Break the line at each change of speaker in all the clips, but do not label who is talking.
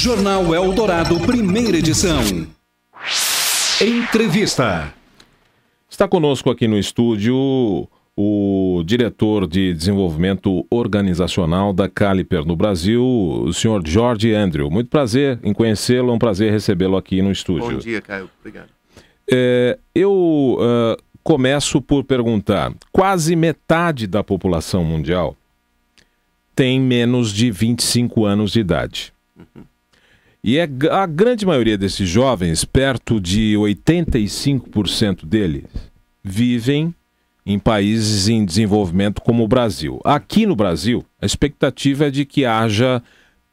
Jornal Eldorado, primeira edição. Entrevista. Está conosco aqui no estúdio o diretor de desenvolvimento organizacional da Caliper no Brasil, o senhor Jorge Andrew. Muito prazer em conhecê-lo, é um prazer recebê-lo aqui no estúdio. Bom
dia, Caio. Obrigado.
É, eu uh, começo por perguntar: quase metade da população mundial tem menos de 25 anos de idade. Uhum. E é a grande maioria desses jovens, perto de 85% deles, vivem em países em desenvolvimento como o Brasil. Aqui no Brasil, a expectativa é de que haja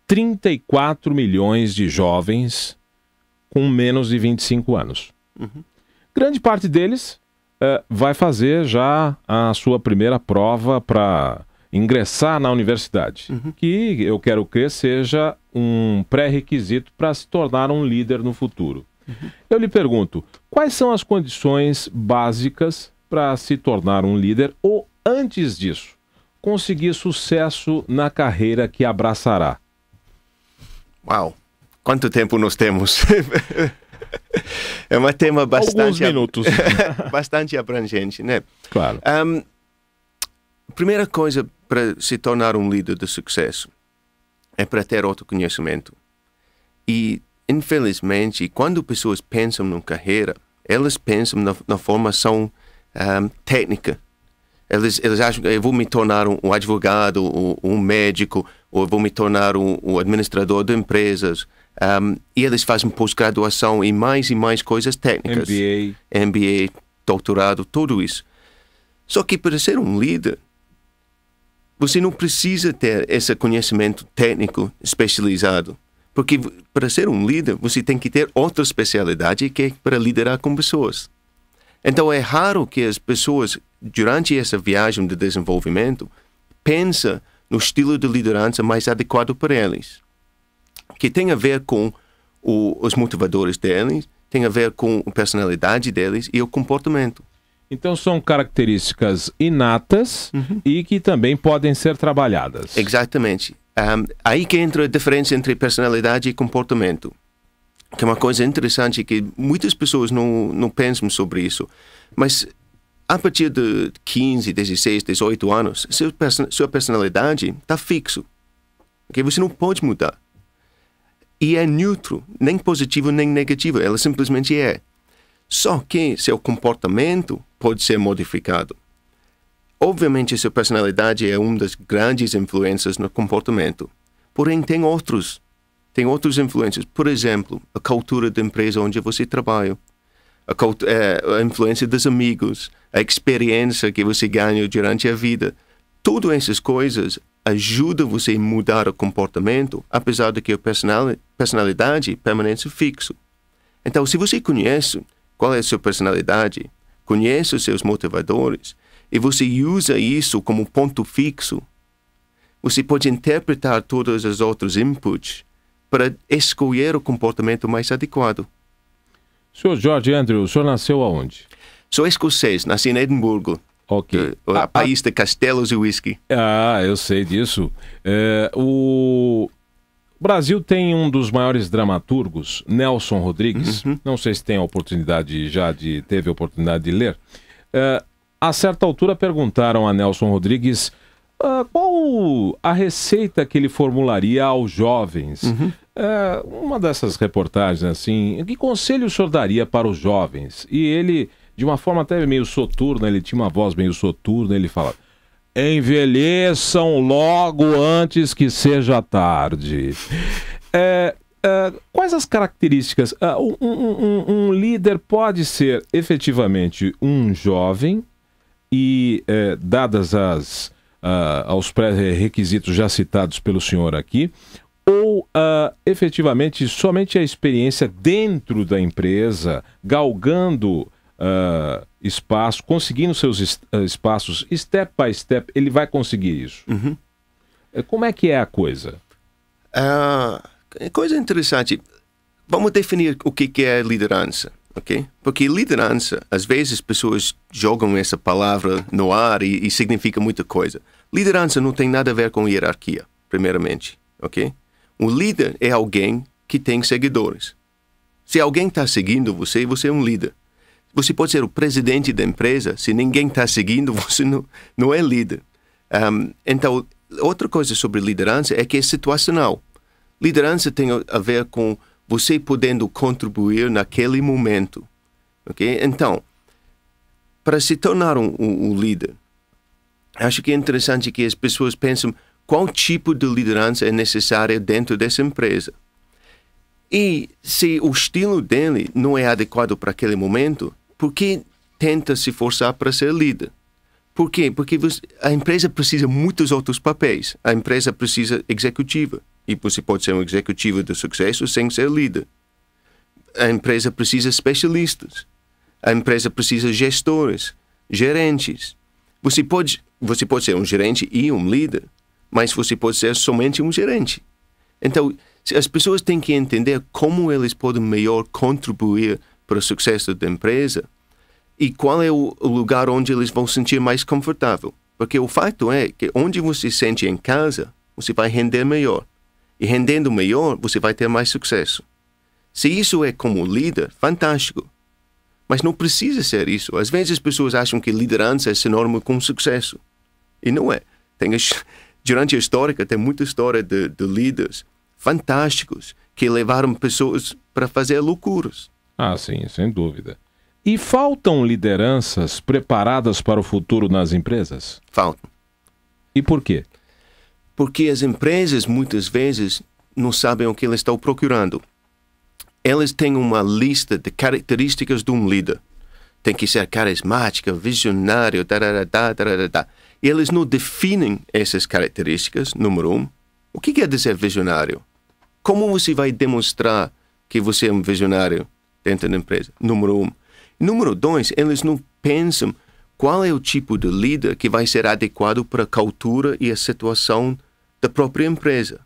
34 milhões de jovens com menos de 25 anos. Uhum. Grande parte deles é, vai fazer já a sua primeira prova para ingressar na universidade, uhum. que eu quero crer seja um pré-requisito para se tornar um líder no futuro. Uhum. Eu lhe pergunto, quais são as condições básicas para se tornar um líder ou, antes disso, conseguir sucesso na carreira que abraçará? Uau, quanto tempo nós temos? é um tema
bastante. Alguns minutos. bastante abrangente, né? Claro. Um, primeira coisa para se tornar um líder de sucesso é para ter autoconhecimento. E, infelizmente, quando pessoas pensam na carreira, elas pensam na, na formação um, ah, técnica. Eles, eles acham que eu vou me tornar um, advogado, um médico, ou eu vou me tornar um, um administrador de empresas. Ah, e eles fazem pós-graduação e mais e mais coisas técnicas. MBA. MBA, doutorado, tudo isso. Só que para ser um líder, você não precisa ter esse conhecimento técnico especializado, porque para ser um líder, você tem que ter outra especialidade que é para liderar com pessoas. Então é raro que as pessoas durante essa viagem de desenvolvimento pensem no estilo de liderança mais adequado para eles, que tem a ver com o, os motivadores deles, tem a ver com a personalidade
deles e o comportamento. Então são características inatas uhum. e que também podem ser trabalhadas. Exatamente. Um, aí que entra a diferença entre
personalidade e comportamento. Que é uma coisa interessante que muitas pessoas não, não pensam sobre isso. Mas a partir de 15, 16, 18 anos, seu, sua personalidade está fixo. Okay? Você não pode mudar. E é neutro, nem positivo nem negativo, ela simplesmente é. Só que seu comportamento pode ser modificado. Obviamente, sua personalidade é uma das grandes influências no comportamento. Porém, tem outros. Tem outras influências. Por exemplo, a cultura da empresa onde você trabalha, a, é, a influência dos amigos, a experiência que você ganha durante a vida. Todas essas coisas ajudam você a mudar o comportamento, apesar de que a personalidade permanece fixo. Então, se você conhece qual é a sua personalidade, conhece os seus motivadores e você usa isso como ponto fixo. Você pode interpretar todos os outros inputs para escolher o comportamento mais adequado. Sr. George Andrew, o senhor
nasceu aonde? Sou escocês, nasci em Edimburgo. Ok. Eh, o, a, ah, ah. país a... de castelos e whisky. Ah, eu sei disso. É, o... O Brasil tem um dos maiores dramaturgos, Nelson Rodrigues. Uhum. Não sei se tem a oportunidade já de teve a oportunidade de ler. Eh, a certa altura perguntaram a Nelson Rodrigues uh, qual a receita que ele formularia aos jovens. Uhum. Eh, uma dessas reportagens assim, que conselho o senhor daria para os jovens? E ele, de uma forma até meio soturna, ele tinha uma voz meio soturna, ele falava: envelheçam logo antes que seja tarde. É, é, quais as características? Ah, um, um, um, líder pode ser efetivamente um jovem e, é, dadas as, uh, aos pré-requisitos já citados pelo senhor aqui, ou uh, efetivamente somente a experiência dentro da empresa, galgando uh, espaço, conseguindo seus es ah, espaços step by step, ele vai conseguir isso. Uhum. É, como é que é a coisa? Uh,
coisa interessante. Vamos definir o que, que é liderança, ok? Porque liderança, às vezes pessoas jogam essa palavra no ar e, e significa muita coisa. Liderança não tem nada a ver com hierarquia, primeiramente, ok? Um líder é alguém que tem seguidores. Se alguém está seguindo você, você é um líder. Você pode ser o presidente da empresa, se ninguém está seguindo, você não, não é líder. Um, então, outra coisa sobre liderança é que é situacional. Liderança tem a ver com você podendo contribuir naquele momento. Ok? Então, para se tornar um, um, um líder, acho que é interessante que as pessoas pensem qual tipo de liderança é necessária dentro dessa empresa. E se o estilo dele não é adequado para aquele momento, por que tenta se forçar para ser líder? Por quê? Porque você, a empresa precisa de muitos outros papéis. A empresa precisa executiva. E você pode ser um executivo de sucesso sem ser líder. A empresa precisa especialistas. A empresa precisa gestores, gerentes. Você pode, você pode ser um gerente e um líder, mas você pode ser somente um gerente. Então, as pessoas têm que entender como eles podem melhor contribuir para o sucesso da empresa e qual é o lugar onde eles vão sentir mais confortável. Porque o fato é que onde você se sente em casa, você vai render melhor. E rendendo melhor, você vai ter mais sucesso. Se isso é como líder, fantástico. Mas não precisa ser isso. Às vezes as pessoas acham que liderança é sinônimo com sucesso. E não é. Tem, durante a história, tem muita história de, de líderes fantásticos que levaram pessoas para fazer loucuras.
Ah, sim, sem dúvida. E faltam lideranças preparadas para o futuro nas empresas? Faltam. E por quê? Porque as empresas muitas vezes não sabem
o que elas estão procurando. Elas têm uma lista de características de um líder. Tem que ser carismática, visionário, tarará, tarará. E eles não definem essas características, número um. O que quer dizer visionário? Como você vai demonstrar que você é um visionário? dentro da empresa. Número um. Número dois, eles não pensam qual é o tipo de líder que vai ser adequado para a cultura e a situação da própria empresa.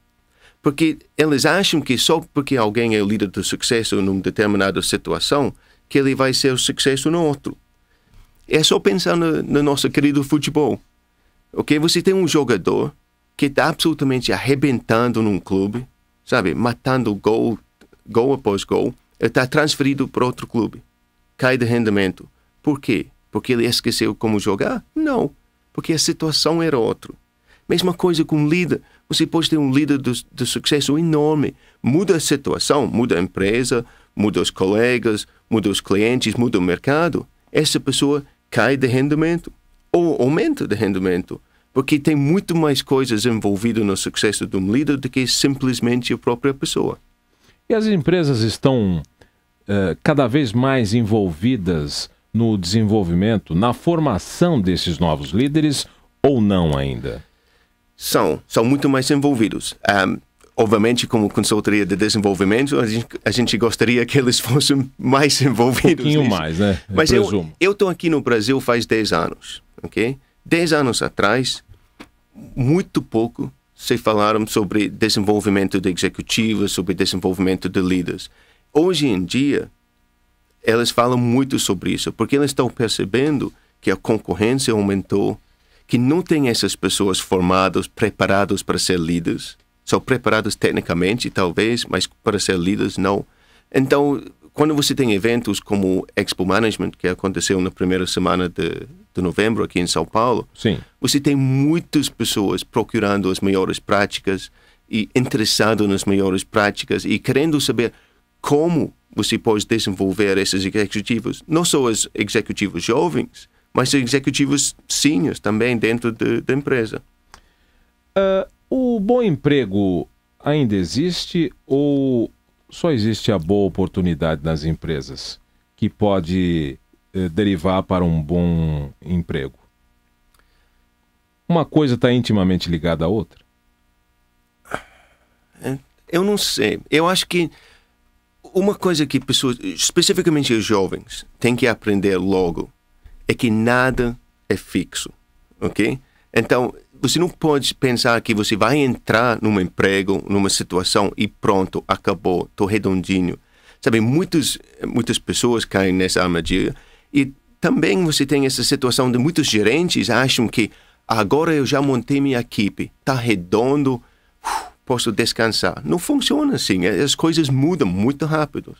Porque eles acham que só porque alguém é o líder do sucesso uma determinada situação, que ele vai ser o sucesso no outro. É só pensar no, no nosso querido futebol. Ok? Você tem um jogador que está absolutamente arrebentando num clube, sabe? Matando gol, gol após gol está transferido para outro clube. Cai de rendimento. Por quê? Porque ele esqueceu como jogar? Não. Porque a situação era outra. Mesma coisa com um líder. Você pode ter um líder de sucesso enorme. Muda a situação, muda a empresa, muda os colegas, muda os clientes, muda o mercado. Essa pessoa cai de rendimento ou aumenta de rendimento porque tem muito mais coisas envolvidas no sucesso de um líder do que simplesmente a própria
pessoa. E as empresas estão eh, cada vez mais envolvidas no desenvolvimento, na formação desses novos líderes ou não ainda? São, são muito mais envolvidos. Um, obviamente, como consultoria
de desenvolvimento, a gente, a gente, gostaria que eles fossem mais envolvidos. Um pouquinho nisso. mais, né? Eu Mas presumo. eu estou aqui no Brasil faz 10 anos, ok? 10 anos atrás, muito pouco vocês falaram sobre desenvolvimento de executivos, sobre desenvolvimento de líderes. Hoje em dia, elas falam muito sobre isso, porque elas estão percebendo que a concorrência aumentou, que não tem essas pessoas formadas, preparadas para ser líderes. São preparadas tecnicamente, talvez, mas para ser líderes, não. Então, quando você tem eventos como Expo Management, que aconteceu na primeira semana de, de novembro aqui em São Paulo, Sim. você tem muitas pessoas procurando as melhores práticas e interessado nas melhores práticas e querendo saber como você pode desenvolver esses executivos, não só os executivos jovens, mas os executivos seniors também dentro da de, de
empresa. Uh, o bom emprego ainda existe ou só existe a boa oportunidade nas empresas que pode eh, derivar para um bom emprego. Uma coisa está intimamente ligada à outra? É, eu não sei.
Eu acho que uma coisa que pessoas, especificamente os jovens, têm que aprender logo é que nada é fixo, ok? Então, você não pode pensar que você vai entrar num emprego, numa situação e pronto, acabou, tô redondinho. Sabe, muitos, muitas pessoas caem nessa armadilha. E também você tem essa situação de muitos gerentes acham que agora eu já montei minha equipe, tá redondo, posso descansar. Não funciona assim,
é, as coisas mudam muito rápido.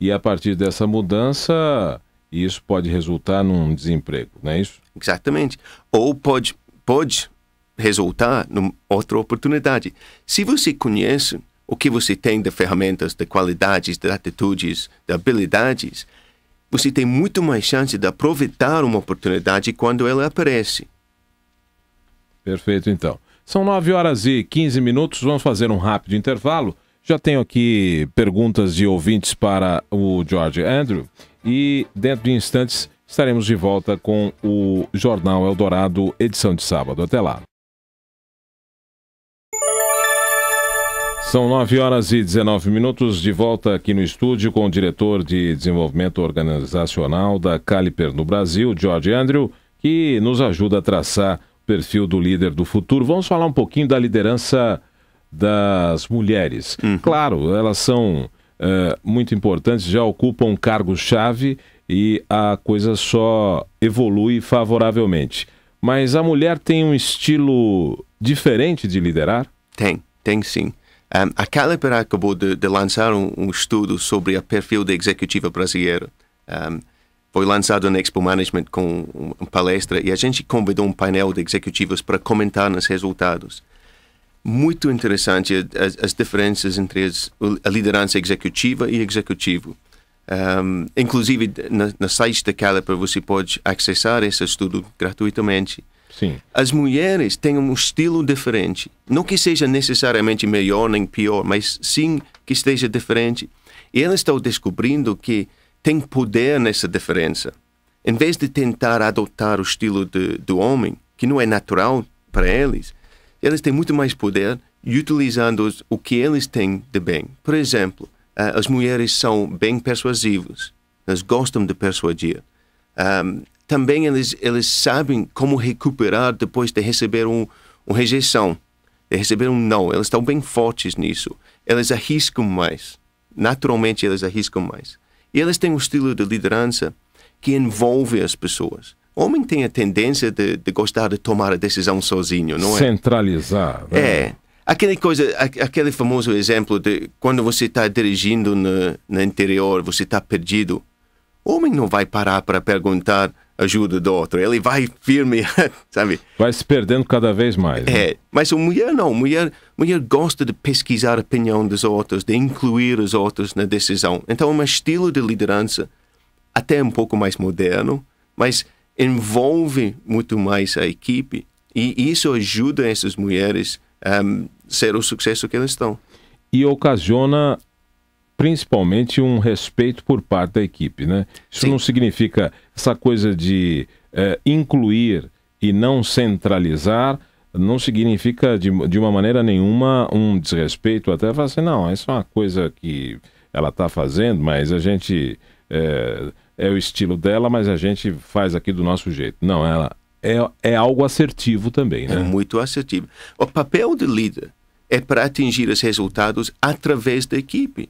E a partir dessa mudança, isso pode resultar num desemprego, não é isso? Exatamente. Ou pode
pode resultar numa outra oportunidade. Se você conhece o que você tem de ferramentas, de qualidades, de atitudes, de habilidades, você tem
muito mais chance de aproveitar uma oportunidade quando ela aparece. Perfeito, então. São 9 horas e 15 minutos, vamos fazer um rápido intervalo. Já tenho aqui perguntas de ouvintes para o George Andrew e dentro de instantes Estaremos de volta com o Jornal Eldorado, edição de sábado. Até lá. São 9 horas e 19 minutos, de volta aqui no estúdio com o diretor de desenvolvimento organizacional da Caliper no Brasil, George Andrew, que nos ajuda a traçar o perfil do líder do futuro. Vamos falar um pouquinho da liderança das mulheres. Uhum. Claro, elas são eh, muito importantes, já ocupam cargos-chave e a coisa só evolui favoravelmente. Mas a mulher tem um estilo diferente de liderar? Tem, tem sim. Um, a Caliper
acabou de, de lançar um, um, estudo sobre o perfil da executiva brasileira. Um, foi lançado na Expo Management com uma palestra e a gente convidou um painel de executivos para comentar nos resultados. Muito interessante as, as diferenças entre as, a liderança executiva e executivo. Um, inclusive, no, no site da Caliper é você pode acessar esse estudo gratuitamente. Sim. As mulheres têm um estilo diferente. Não que seja necessariamente melhor nem pior, mas sim que esteja diferente. E elas estão descobrindo que tem poder nessa diferença. Em vez de tentar adotar o estilo de, do homem, que não é natural para eles, eles têm muito mais poder utilizando o que eles têm de bem. Por exemplo, ah, as mulheres são bem persuasivas, elas gostam de persuadir. Um, também eles, eles sabem como recuperar depois de receber um, uma rejeição, de receber um não. Elas estão bem fortes nisso. Elas arriscam mais. Naturalmente, elas arriscam mais. E elas têm um estilo de liderança que envolve as pessoas. O homem tem a tendência de, de gostar de tomar a decisão sozinho, não é?
Centralizar. Né? É.
Aquela coisa, aquele famoso exemplo de quando você está dirigindo no, no interior, você está perdido. O homem não vai parar para perguntar ajuda do outro. Ele vai firme, sabe? Vai se perdendo
cada vez mais. Né? É,
né? mas a mulher não. Mulher, mulher gosta de pesquisar a opinião dos outros, de incluir os outros na decisão. Então, é um estilo de liderança até um pouco mais moderno, mas envolve muito mais a equipe. E isso ajuda essas mulheres um, ehm, ser o sucesso que eles estão. E
ocasiona principalmente um respeito por parte da equipe, né? Isso Sim. não significa essa coisa de é, incluir e não centralizar, não significa de, de uma maneira nenhuma um desrespeito, até falar assim, não, isso é uma coisa que ela está fazendo, mas a gente é, é, o estilo dela, mas a gente faz aqui do nosso jeito. Não, ela é, é algo assertivo também, né? É muito assertivo. O papel do líder é para atingir os resultados através
da equipe.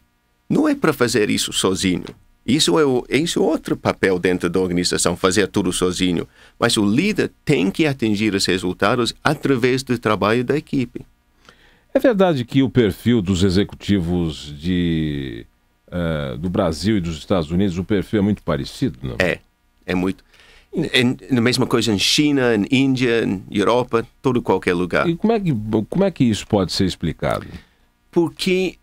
Não é para fazer isso sozinho. Isso é, o, isso é outro papel dentro da organização, fazer tudo sozinho. Mas o líder tem que atingir os resultados através do trabalho da equipe.
É verdade que o perfil dos executivos de, uh, do Brasil e dos Estados Unidos, o perfil é muito parecido, não? É, é, é muito. É a mesma coisa em China, em Índia, em Europa,
todo qualquer lugar.
E como é que, como é que isso pode ser explicado? Porque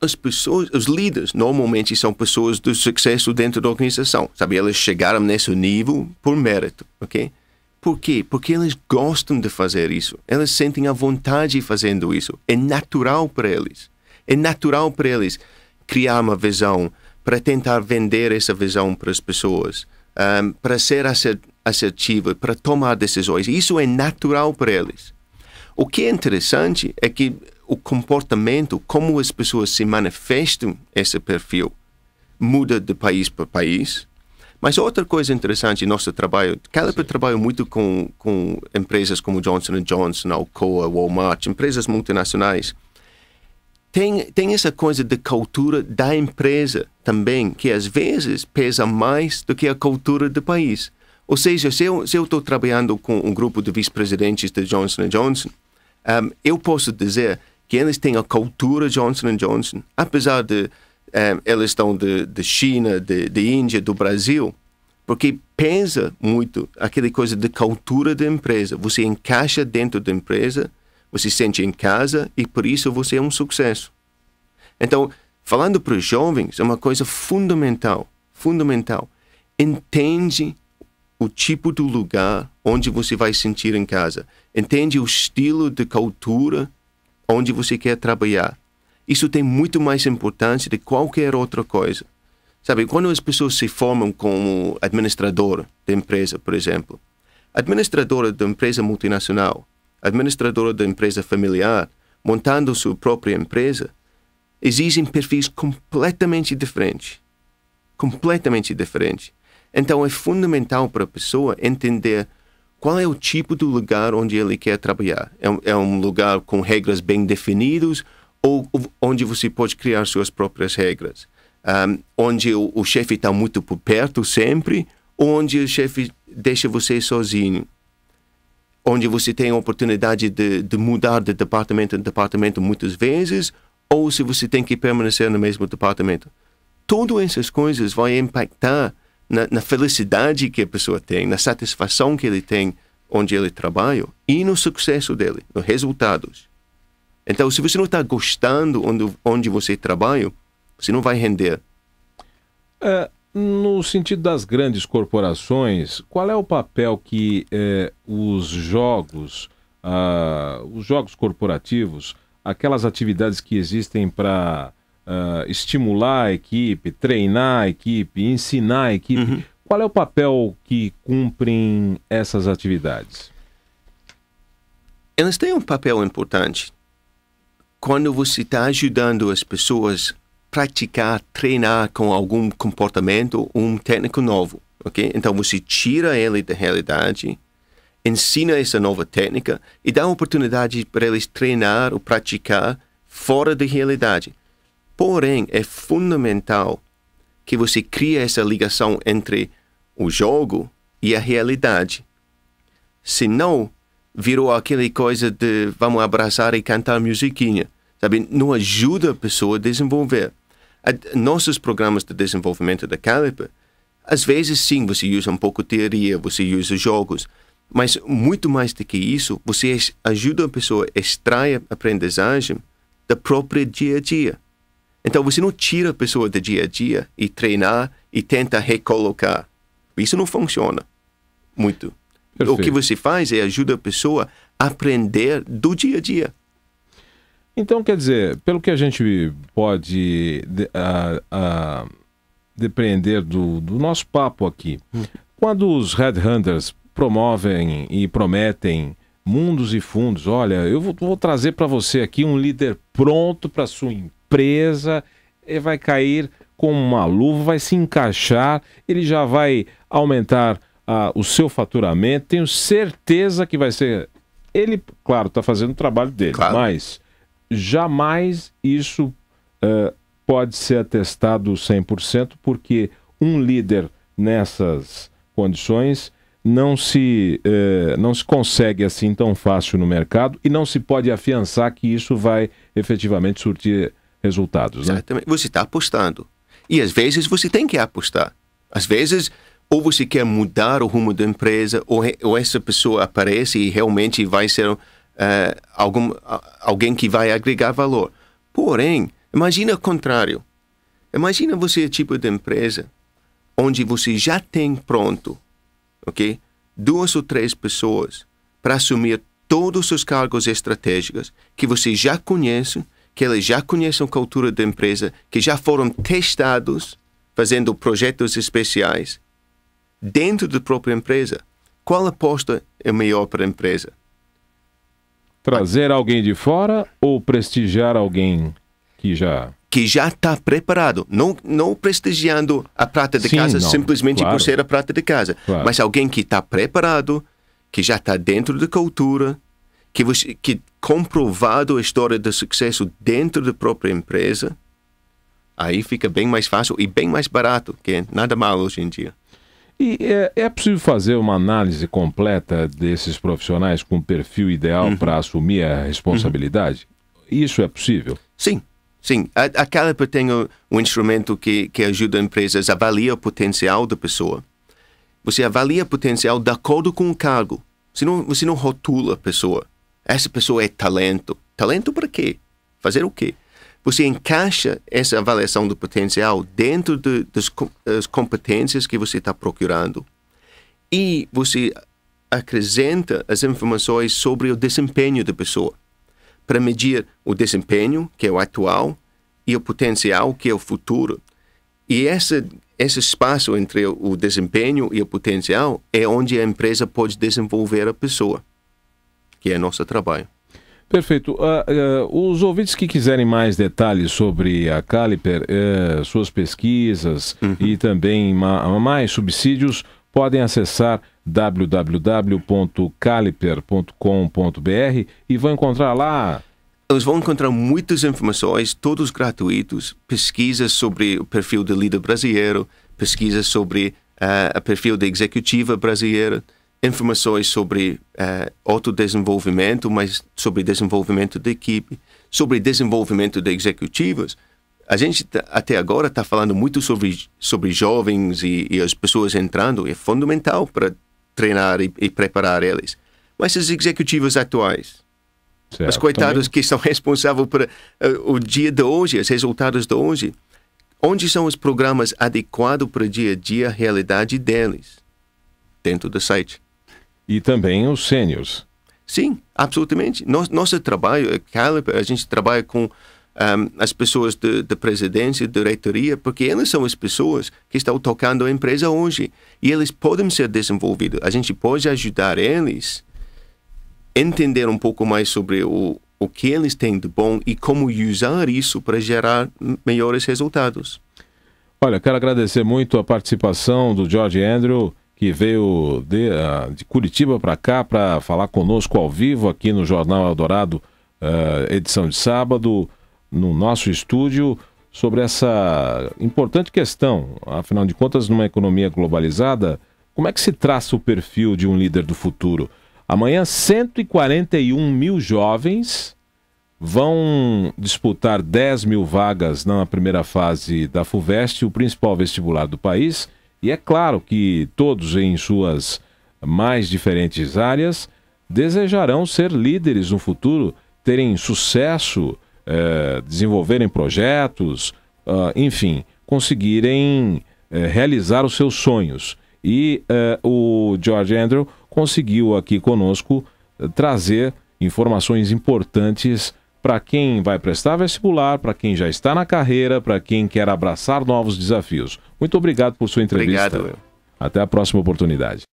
as pessoas, os líderes normalmente são pessoas do sucesso dentro da organização, sabe? Elas chegaram nesse nível por mérito, ok? Por quê? Porque elas gostam de fazer isso. Elas sentem a vontade fazendo isso. É natural para eles. É natural para eles criar uma visão, para tentar vender essa visão para as pessoas, um, para ser assertivo, para tomar decisões. Isso é natural para eles. O que é interessante é que o comportamento, como as pessoas se manifestam esse perfil, muda de país para país. Mas outra coisa interessante em nosso trabalho, Caliper trabalha muito com, com empresas como Johnson Johnson, Alcoa, Walmart, empresas multinacionais tem, tem essa coisa de cultura da empresa também, que às vezes pesa mais do que a cultura do país. Ou seja, se eu estou trabalhando com um grupo de vice-presidentes da Johnson Johnson, um, eu posso dizer que eles têm a cultura Johnson Johnson, apesar de um, eles estão de, de China, de, de Índia, do Brasil, porque pesa muito aquela coisa de cultura da empresa. Você encaixa dentro da empresa, você se sente em casa e por isso você é um sucesso. Então, falando para os jovens, é uma coisa fundamental, fundamental. Entende o tipo do lugar onde você vai sentir em casa. Entende o estilo de cultura onde você quer trabalhar. Isso tem muito mais importância de qualquer outra coisa. Sabe, quando as pessoas se formam como administrador de empresa, por exemplo, administradora de empresa multinacional, administradora da empresa familiar, montando sua própria empresa, exigem perfis completamente diferentes. Completamente diferentes. Então é fundamental para a pessoa entender qual é o tipo do lugar onde ele quer trabalhar. É um, é um lugar com regras bem definidas ou, ou onde você pode criar suas próprias regras? Um, onde o, o chefe está muito por perto sempre ou onde o chefe deixa você sozinho? onde você tem a oportunidade de, de mudar de departamento em departamento muitas vezes, ou se você tem que permanecer no mesmo departamento. Todas essas coisas vão impactar na, na felicidade que a pessoa tem, na satisfação que ele tem onde ele trabalha e no sucesso dele, nos resultados. Então, se você não está gostando onde, onde você trabalha, você não vai render.
Uh, no sentido das grandes corporações, qual é o papel que eh, os jogos, ah, os jogos corporativos, aquelas atividades que existem para ah, estimular a equipe, treinar a equipe, ensinar a equipe, uhum. qual é o papel que cumprem essas atividades?
Elas têm um papel importante. Quando você está ajudando as pessoas praticar, treinar com algum comportamento um técnico novo, ok? Então você tira ele da realidade, ensina essa nova técnica e dá oportunidade para eles treinar ou praticar fora da realidade. Porém, é fundamental que você crie essa ligação entre o jogo e a realidade. Senão, virou aquela coisa de vamos abraçar e cantar musiquinha. Sabe? Não ajuda a pessoa a desenvolver nossos programas de desenvolvimento da Calibre, às vezes sim, você usa um pouco teoria, você usa jogos, mas muito mais do que isso, você ajuda a pessoa a extrair a aprendizagem da própria dia a dia. Então você não tira a pessoa do dia a dia e treinar e tenta recolocar. Isso
não funciona muito. Perfeito. O que
você faz é ajuda a pessoa a aprender do dia a dia.
Então, quer dizer, pelo que a gente pode de, a, a, depreender do, do, nosso papo aqui, quando os headhunters promovem e prometem mundos e fundos, olha, eu vou, vou trazer para você aqui um líder pronto para sua empresa, ele vai cair com uma luva, vai se encaixar, ele já vai aumentar a, o seu faturamento, tenho certeza que vai ser. Ele, claro, está fazendo o trabalho dele, claro. mas jamais isso uh, pode ser atestado 100%, porque um líder nessas condições não se, eh, não se consegue assim tão fácil no mercado e não se pode afiançar que isso vai efetivamente surtir resultados. Né?
Exatamente. Você está apostando. E às vezes você tem que apostar. Às vezes, ou você quer mudar o rumo da empresa, ou, ou essa pessoa aparece e realmente vai ser eh, algum, alguém que vai agregar valor. Porém, imagina o contrário. Imagina você é tipo de empresa onde você já tem pronto, ok? Duas ou três pessoas para assumir todos os cargos estratégicos que você já conhece, que elas já conhecem a cultura da empresa, que já foram testados fazendo projetos especiais
dentro da própria empresa. Qual aposta é melhor para a empresa? Trazer alguém de fora ou prestigiar alguém que já que já está preparado, não não
prestigiando
a prata de Sim, casa não, simplesmente claro. por ser a
prata de casa, claro. mas alguém que está preparado, que já está dentro da cultura, que você que comprovado a história de sucesso dentro da própria empresa, aí fica bem mais fácil e bem mais barato, que é nada mal hoje em dia.
E é, é, possível fazer uma análise completa desses profissionais com o perfil ideal uhum. para assumir a responsabilidade? Uhum. Isso é possível? Sim, sim. A, a
Caliper tem um, um instrumento que, que ajuda empresas a avaliar o potencial da pessoa. Você avalia o potencial de acordo com o cargo. Você não, você não rotula a pessoa. Essa pessoa é talento. Talento para quê? Fazer o quê? você encaixa essa avaliação do potencial dentro de, das, das competências que você está procurando e você acrescenta as informações sobre o desempenho da pessoa para medir o desempenho, que é o atual, e o potencial, que é o futuro. E essa, esse espaço entre o desempenho e o potencial é onde a empresa pode desenvolver a pessoa, que é nosso trabalho.
Perfeito. Uh, uh, os ouvintes que quiserem mais detalhes sobre a Caliper, uh, suas pesquisas uhum. e também ma mais subsídios, podem acessar www.caliper.com.br e vão encontrar lá.
Eles vão encontrar muitas
informações, todos gratuitos,
pesquisas sobre o perfil do líder brasileiro, pesquisas sobre o ah, perfil da executiva brasileira, informações sobre uh, autodesenvolvimento, mas sobre desenvolvimento de equipe, sobre desenvolvimento de executivos. A gente tá, até agora está falando muito sobre, sobre jovens e, e, as pessoas entrando, é fundamental para treinar e, e, preparar eles. Mas os executivos atuais, certo, os coitados também. que são responsáveis por uh, o dia de hoje, os resultados de hoje, onde são os programas adequados para o dia a dia, a realidade deles? Dentro do site e também os sêniores. Sim, absolutamente. nosso trabalho, eh, Calibre, a gente trabalha com um, ehm, as pessoas da presidência, diretoria, porque elas são as pessoas que estão tocando a empresa hoje. E eles podem ser desenvolvidos. A gente pode ajudar eles a entender um pouco mais sobre o, o que eles têm de bom e como usar isso para gerar
melhores resultados. Olha, quero agradecer muito a participação do George Andrew que veio de, ah, de Curitiba para cá para falar conosco ao vivo aqui no Jornal Eldorado, uh, edição de sábado, no nosso estúdio, sobre essa importante questão. Afinal de contas, numa economia globalizada, como é que se traça o perfil de um líder do futuro? Amanhã, 141 mil jovens vão disputar 10 mil vagas na primeira fase da FUVEST, o principal vestibular do país e é claro que todos em suas mais diferentes áreas desejarão ser líderes no futuro, terem sucesso, eh, desenvolverem projetos, uh, enfim, conseguirem eh, realizar os seus sonhos. E eh, o George Andrew conseguiu aqui conosco trazer informações importantes para quem vai prestar vestibular, para quem já está na carreira, para quem quer abraçar novos desafios. Muito obrigado por sua entrevista. Obrigado. Até a próxima oportunidade.